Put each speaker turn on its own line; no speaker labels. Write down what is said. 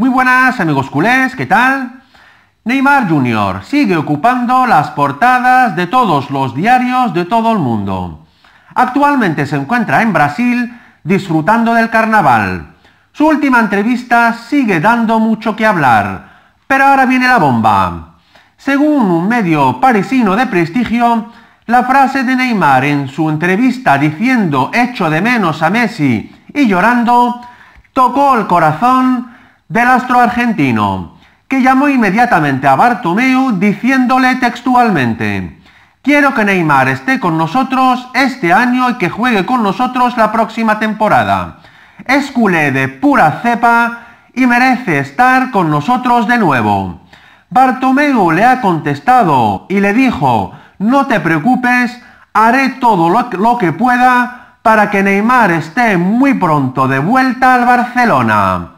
Muy buenas amigos culés, ¿qué tal? Neymar Jr. sigue ocupando las portadas de todos los diarios de todo el mundo. Actualmente se encuentra en Brasil disfrutando del carnaval. Su última entrevista sigue dando mucho que hablar, pero ahora viene la bomba. Según un medio parisino de prestigio, la frase de Neymar en su entrevista diciendo echo de menos a Messi y llorando, tocó el corazón del astro argentino, que llamó inmediatamente a Bartomeu diciéndole textualmente, quiero que Neymar esté con nosotros este año y que juegue con nosotros la próxima temporada. Es culé de pura cepa y merece estar con nosotros de nuevo. Bartomeu le ha contestado y le dijo, no te preocupes, haré todo lo, que pueda para que Neymar esté muy pronto de vuelta al Barcelona.